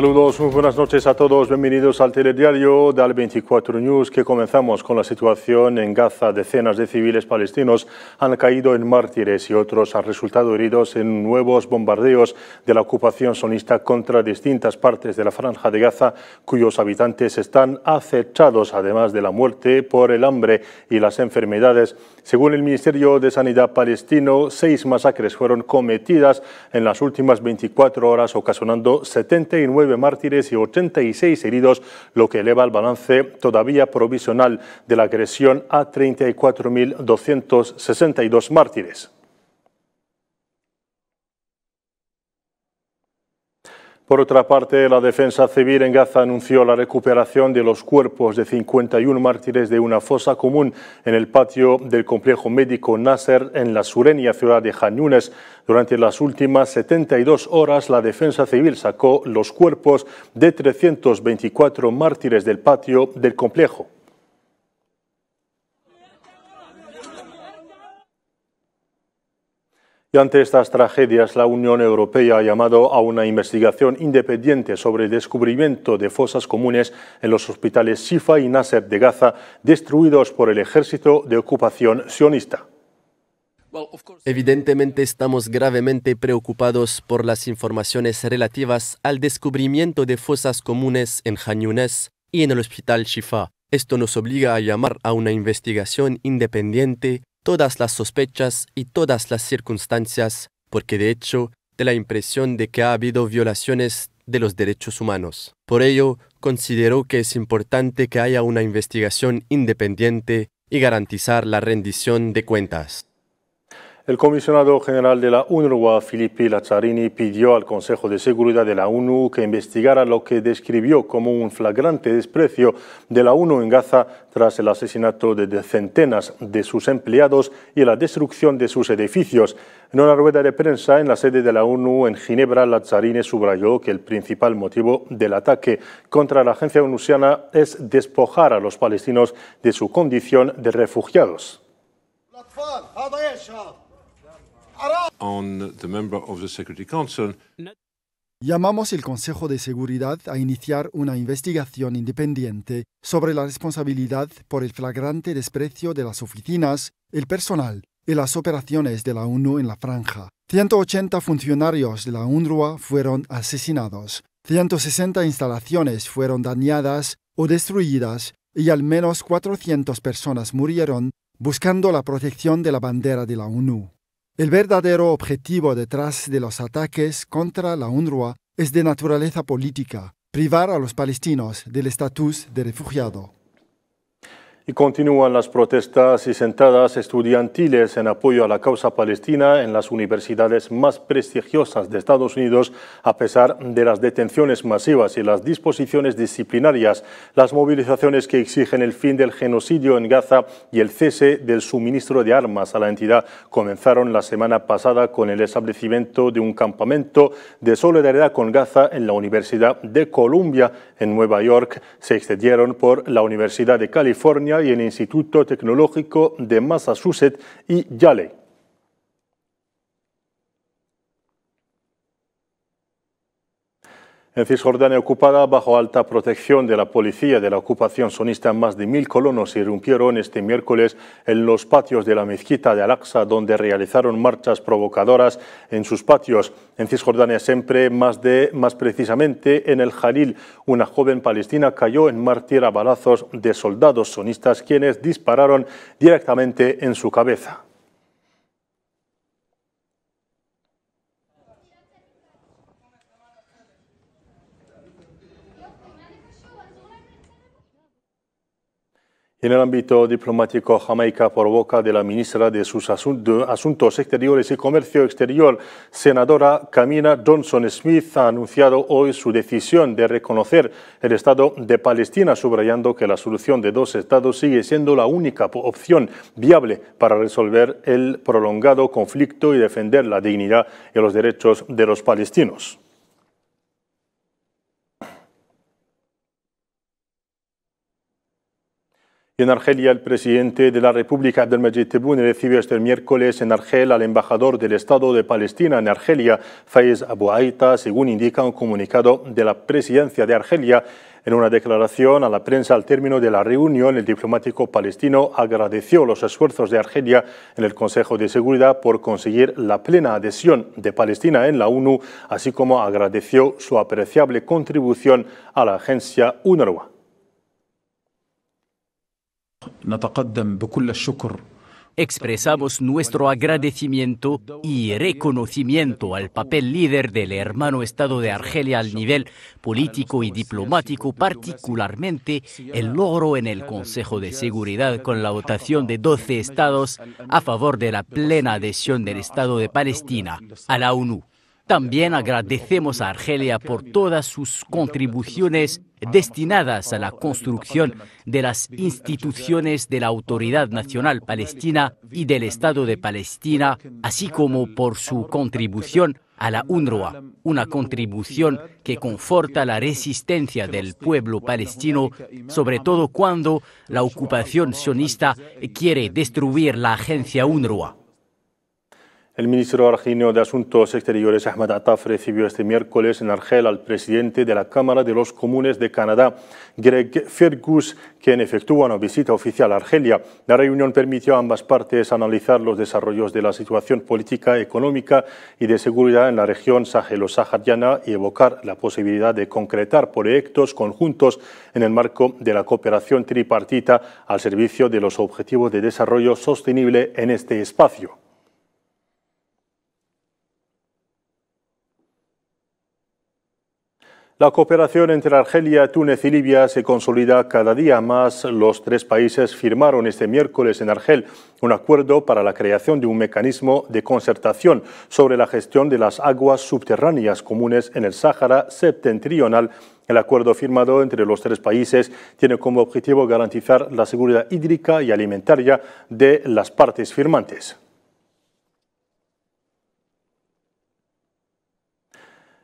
Saludos, muy buenas noches a todos. Bienvenidos al telediario de Al24 News, que comenzamos con la situación en Gaza. Decenas de civiles palestinos han caído en mártires y otros han resultado heridos en nuevos bombardeos de la ocupación sonista contra distintas partes de la franja de Gaza, cuyos habitantes están acechados, además de la muerte por el hambre y las enfermedades. Según el Ministerio de Sanidad palestino, seis masacres fueron cometidas en las últimas 24 horas, ocasionando 79 mártires y 86 heridos, lo que eleva el balance todavía provisional de la agresión a 34.262 mártires. Por otra parte, la Defensa Civil en Gaza anunció la recuperación de los cuerpos de 51 mártires de una fosa común en el patio del complejo médico Nasser en la sureña ciudad de Han Durante las últimas 72 horas, la Defensa Civil sacó los cuerpos de 324 mártires del patio del complejo. Y ante estas tragedias, la Unión Europea ha llamado a una investigación independiente sobre el descubrimiento de fosas comunes en los hospitales Shifa y Nasser de Gaza, destruidos por el ejército de ocupación sionista. Evidentemente estamos gravemente preocupados por las informaciones relativas al descubrimiento de fosas comunes en Jañunes y en el hospital Shifa. Esto nos obliga a llamar a una investigación independiente todas las sospechas y todas las circunstancias, porque de hecho, de la impresión de que ha habido violaciones de los derechos humanos. Por ello, considero que es importante que haya una investigación independiente y garantizar la rendición de cuentas. El comisionado general de la UNRWA, Filippi Lazzarini, pidió al Consejo de Seguridad de la ONU que investigara lo que describió como un flagrante desprecio de la ONU en Gaza tras el asesinato de centenas de sus empleados y la destrucción de sus edificios. En una rueda de prensa en la sede de la ONU en Ginebra, Lazzarini subrayó que el principal motivo del ataque contra la agencia onusiana es despojar a los palestinos de su condición de refugiados. Llamamos el Consejo de Seguridad a iniciar una investigación independiente sobre la responsabilidad por el flagrante desprecio de las oficinas, el personal y las operaciones de la ONU en la franja. 180 funcionarios de la UNRWA fueron asesinados, 160 instalaciones fueron dañadas o destruidas y al menos 400 personas murieron buscando la protección de la bandera de la ONU. El verdadero objetivo detrás de los ataques contra la UNRWA es de naturaleza política, privar a los palestinos del estatus de refugiado. Y continúan las protestas y sentadas estudiantiles en apoyo a la causa palestina en las universidades más prestigiosas de Estados Unidos, a pesar de las detenciones masivas y las disposiciones disciplinarias, las movilizaciones que exigen el fin del genocidio en Gaza y el cese del suministro de armas a la entidad comenzaron la semana pasada con el establecimiento de un campamento de solidaridad con Gaza en la Universidad de Columbia en Nueva York. Se extendieron por la Universidad de California y el Instituto Tecnológico de Massachusetts y Yale. En Cisjordania ocupada, bajo alta protección de la policía de la ocupación sonista, más de mil colonos irrumpieron este miércoles en los patios de la mezquita de Al-Aqsa, donde realizaron marchas provocadoras en sus patios. En Cisjordania siempre, más, de, más precisamente en el Jalil, una joven palestina cayó en mártir a balazos de soldados sonistas, quienes dispararon directamente en su cabeza. En el ámbito diplomático, Jamaica, por boca de la ministra de sus Asuntos Exteriores y Comercio Exterior, senadora Camina Johnson Smith, ha anunciado hoy su decisión de reconocer el Estado de Palestina, subrayando que la solución de dos estados sigue siendo la única opción viable para resolver el prolongado conflicto y defender la dignidad y los derechos de los palestinos. en Argelia, el presidente de la República, Abdelmajid Tebboune, recibió este miércoles en Argel al embajador del Estado de Palestina en Argelia, Faiz Abu Aita, según indica un comunicado de la presidencia de Argelia. En una declaración a la prensa al término de la reunión, el diplomático palestino agradeció los esfuerzos de Argelia en el Consejo de Seguridad por conseguir la plena adhesión de Palestina en la ONU, así como agradeció su apreciable contribución a la agencia UNRWA. Expresamos nuestro agradecimiento y reconocimiento al papel líder del hermano Estado de Argelia al nivel político y diplomático, particularmente el logro en el Consejo de Seguridad con la votación de 12 estados a favor de la plena adhesión del Estado de Palestina a la ONU. También agradecemos a Argelia por todas sus contribuciones destinadas a la construcción de las instituciones de la Autoridad Nacional Palestina y del Estado de Palestina, así como por su contribución a la UNRWA, una contribución que conforta la resistencia del pueblo palestino, sobre todo cuando la ocupación sionista quiere destruir la agencia UNRWA. El ministro argelino de Asuntos Exteriores, Ahmad Ataf, recibió este miércoles en Argel al presidente de la Cámara de los Comunes de Canadá, Greg Fergus, quien efectúa una visita oficial a Argelia. La reunión permitió a ambas partes analizar los desarrollos de la situación política, económica y de seguridad en la región sahelo-sahariana y evocar la posibilidad de concretar proyectos conjuntos en el marco de la cooperación tripartita al servicio de los objetivos de desarrollo sostenible en este espacio. La cooperación entre Argelia, Túnez y Libia se consolida cada día más. Los tres países firmaron este miércoles en Argel un acuerdo para la creación de un mecanismo de concertación sobre la gestión de las aguas subterráneas comunes en el Sáhara septentrional el acuerdo firmado entre los tres países tiene como objetivo garantizar la seguridad hídrica y alimentaria de las partes firmantes.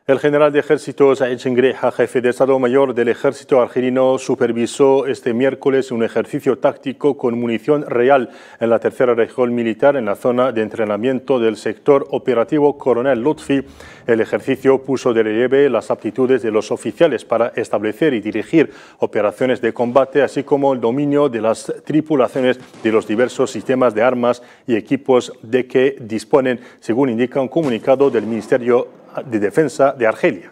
El general de ejército Said jefe de Estado Mayor del ejército argelino, supervisó este miércoles un ejercicio táctico con munición real en la tercera región militar en la zona de entrenamiento del sector operativo Coronel Lutfi. El ejercicio puso de relieve las aptitudes de los oficiales para establecer y dirigir operaciones de combate, así como el dominio de las tripulaciones de los diversos sistemas de armas y equipos de que disponen, según indica un comunicado del Ministerio de defensa de Argelia.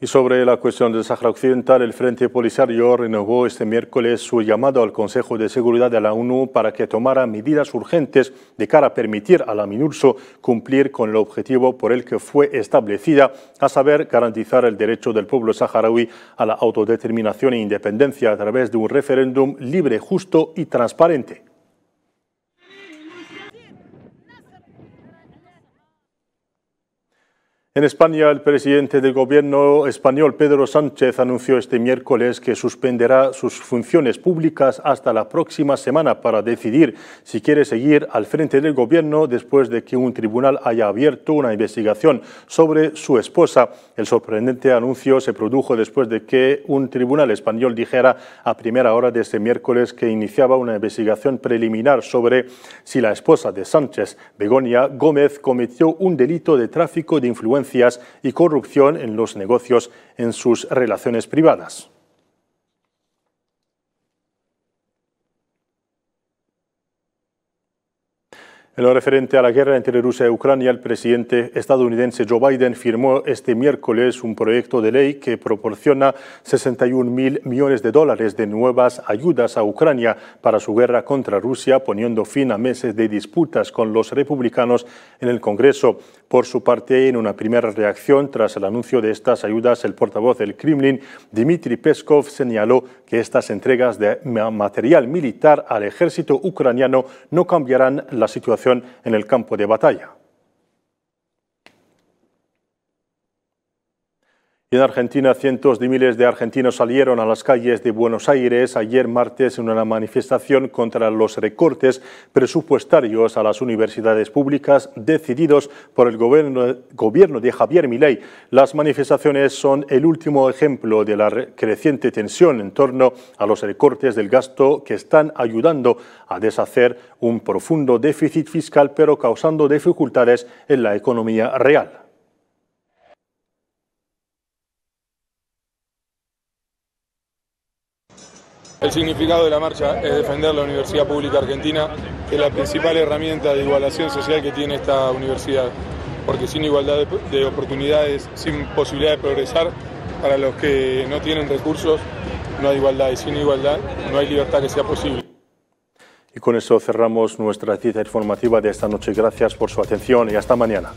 Y sobre la cuestión del Sahara Occidental, el Frente Polisario renovó este miércoles su llamado al Consejo de Seguridad de la ONU para que tomara medidas urgentes de cara a permitir a la MINURSO cumplir con el objetivo por el que fue establecida, a saber, garantizar el derecho del pueblo saharaui a la autodeterminación e independencia a través de un referéndum libre, justo y transparente. En España, el presidente del gobierno español, Pedro Sánchez, anunció este miércoles que suspenderá sus funciones públicas hasta la próxima semana para decidir si quiere seguir al frente del gobierno después de que un tribunal haya abierto una investigación sobre su esposa. El sorprendente anuncio se produjo después de que un tribunal español dijera a primera hora de este miércoles que iniciaba una investigación preliminar sobre si la esposa de Sánchez, Begonia Gómez, cometió un delito de tráfico de influencia y corrupción en los negocios en sus relaciones privadas. En lo referente a la guerra entre Rusia y Ucrania, el presidente estadounidense Joe Biden firmó este miércoles un proyecto de ley que proporciona 61 mil millones de dólares de nuevas ayudas a Ucrania para su guerra contra Rusia, poniendo fin a meses de disputas con los republicanos en el Congreso. Por su parte, en una primera reacción tras el anuncio de estas ayudas, el portavoz del Kremlin, Dmitry Peskov, señaló que estas entregas de material militar al ejército ucraniano no cambiarán la situación en el campo de batalla. en Argentina, cientos de miles de argentinos salieron a las calles de Buenos Aires ayer martes en una manifestación contra los recortes presupuestarios a las universidades públicas decididos por el gobierno, gobierno de Javier Milei. Las manifestaciones son el último ejemplo de la creciente tensión en torno a los recortes del gasto que están ayudando a deshacer un profundo déficit fiscal pero causando dificultades en la economía real. El significado de la marcha es defender la Universidad Pública Argentina, que es la principal herramienta de igualación social que tiene esta universidad, porque sin igualdad de, oportunidades, sin posibilidad de progresar, para los que no tienen recursos no hay igualdad y sin igualdad no hay libertad que sea posible. Y con eso cerramos nuestra cita informativa de esta noche. Gracias por su atención y hasta mañana.